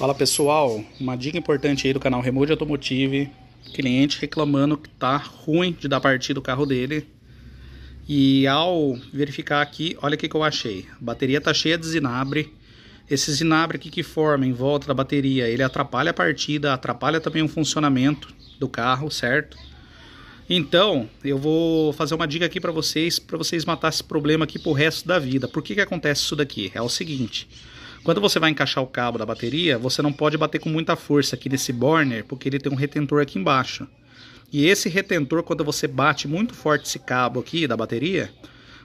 Fala pessoal, uma dica importante aí do canal Remote Automotive, cliente reclamando que tá ruim de dar partida do carro dele. E ao verificar aqui, olha o que, que eu achei. A bateria tá cheia de zinabre. Esse zinabre aqui que forma em volta da bateria, ele atrapalha a partida, atrapalha também o funcionamento do carro, certo? Então, eu vou fazer uma dica aqui para vocês, para vocês matar esse problema aqui pro resto da vida. Por que que acontece isso daqui? É o seguinte, quando você vai encaixar o cabo da bateria, você não pode bater com muita força aqui nesse borner, porque ele tem um retentor aqui embaixo. E esse retentor, quando você bate muito forte esse cabo aqui da bateria,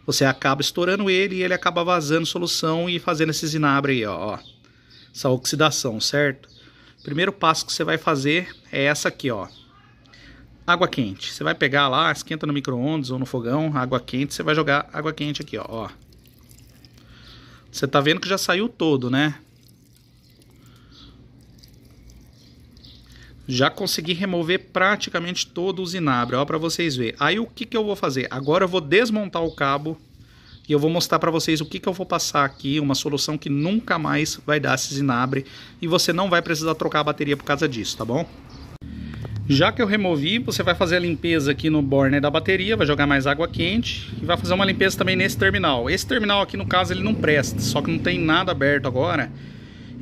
você acaba estourando ele e ele acaba vazando solução e fazendo esse inabre aí, ó. Essa oxidação, certo? Primeiro passo que você vai fazer é essa aqui, ó. Água quente. Você vai pegar lá, esquenta no micro-ondas ou no fogão, água quente, você vai jogar água quente aqui, ó. Você tá vendo que já saiu todo, né? Já consegui remover praticamente todo o zinabre, ó, para vocês verem. Aí o que que eu vou fazer? Agora eu vou desmontar o cabo e eu vou mostrar para vocês o que que eu vou passar aqui, uma solução que nunca mais vai dar esse zinabre e você não vai precisar trocar a bateria por causa disso, tá bom? Já que eu removi, você vai fazer a limpeza aqui no borne da bateria, vai jogar mais água quente e vai fazer uma limpeza também nesse terminal. Esse terminal aqui, no caso, ele não presta, só que não tem nada aberto agora.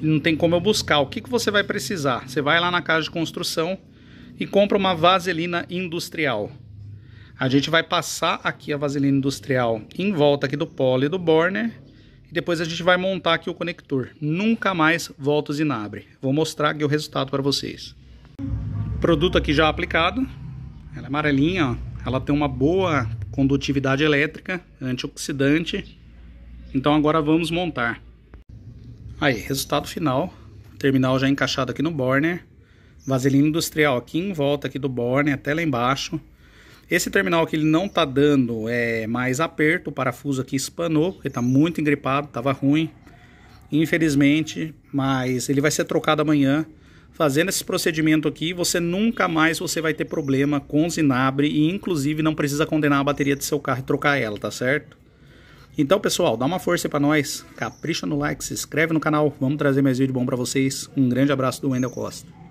Não tem como eu buscar. O que, que você vai precisar? Você vai lá na casa de construção e compra uma vaselina industrial. A gente vai passar aqui a vaselina industrial em volta aqui do pole e do borner e depois a gente vai montar aqui o conector. Nunca mais volta o zinabre. Vou mostrar aqui o resultado para vocês. Produto aqui já aplicado. Ela é amarelinha, ó. Ela tem uma boa condutividade elétrica, é antioxidante. Então agora vamos montar. Aí, resultado final. Terminal já encaixado aqui no borner. Vaselina industrial aqui em volta aqui do borner até lá embaixo. Esse terminal aqui ele não tá dando é, mais aperto, o parafuso aqui espanou, ele tá muito engripado, tava ruim, infelizmente, mas ele vai ser trocado amanhã. Fazendo esse procedimento aqui, você nunca mais você vai ter problema com Zinabre e inclusive não precisa condenar a bateria do seu carro e trocar ela, tá certo? Então, pessoal, dá uma força para nós, capricha no like, se inscreve no canal, vamos trazer mais vídeo bom para vocês. Um grande abraço do Wendel Costa.